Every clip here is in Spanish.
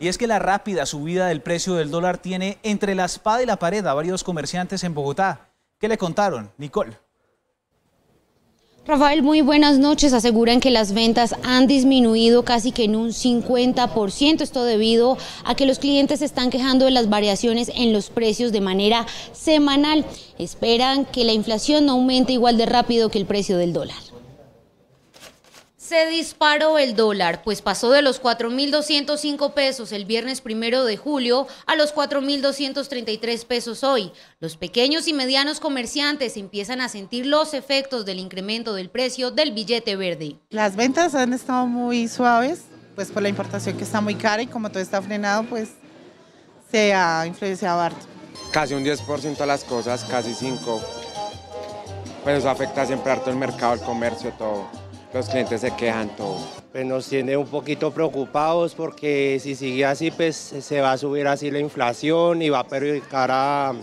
Y es que la rápida subida del precio del dólar tiene entre la espada y la pared a varios comerciantes en Bogotá. ¿Qué le contaron, Nicole? Rafael, muy buenas noches. Aseguran que las ventas han disminuido casi que en un 50%. Esto debido a que los clientes se están quejando de las variaciones en los precios de manera semanal. Esperan que la inflación no aumente igual de rápido que el precio del dólar. Se disparó el dólar, pues pasó de los 4.205 pesos el viernes primero de julio a los 4.233 pesos hoy. Los pequeños y medianos comerciantes empiezan a sentir los efectos del incremento del precio del billete verde. Las ventas han estado muy suaves, pues por la importación que está muy cara y como todo está frenado, pues se ha influenciado harto. Casi un 10% a las cosas, casi 5%. Pues eso afecta siempre harto el mercado, el comercio, todo los clientes se quejan todo. Pues nos tiene un poquito preocupados porque si sigue así, pues se va a subir así la inflación y va a perjudicar a,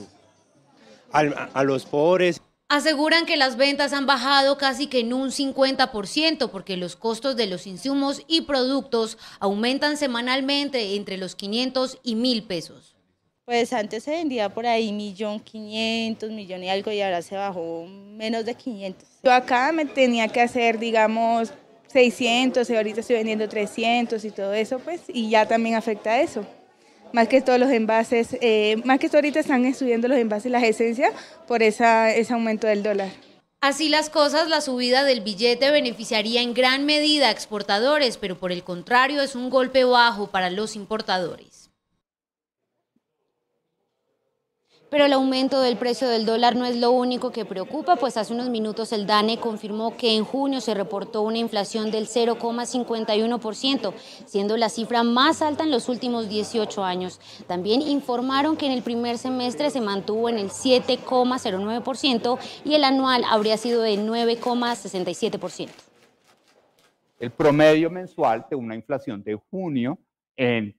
a los pobres. Aseguran que las ventas han bajado casi que en un 50% porque los costos de los insumos y productos aumentan semanalmente entre los 500 y 1000 pesos. Pues antes se vendía por ahí millón quinientos, millón y algo y ahora se bajó menos de 500. Yo acá me tenía que hacer, digamos, 600 y ahorita estoy vendiendo 300 y todo eso, pues, y ya también afecta eso. Más que todos los envases, eh, más que todo ahorita están subiendo los envases, las esencias, por esa, ese aumento del dólar. Así las cosas, la subida del billete beneficiaría en gran medida a exportadores, pero por el contrario es un golpe bajo para los importadores. Pero el aumento del precio del dólar no es lo único que preocupa, pues hace unos minutos el DANE confirmó que en junio se reportó una inflación del 0,51%, siendo la cifra más alta en los últimos 18 años. También informaron que en el primer semestre se mantuvo en el 7,09% y el anual habría sido de 9,67%. El promedio mensual de una inflación de junio en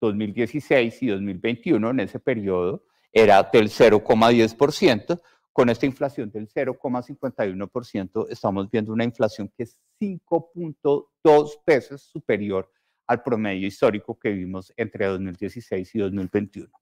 2016 y 2021, en ese periodo, era del 0,10%, con esta inflación del 0,51% estamos viendo una inflación que es 5.2 veces superior al promedio histórico que vimos entre 2016 y 2021.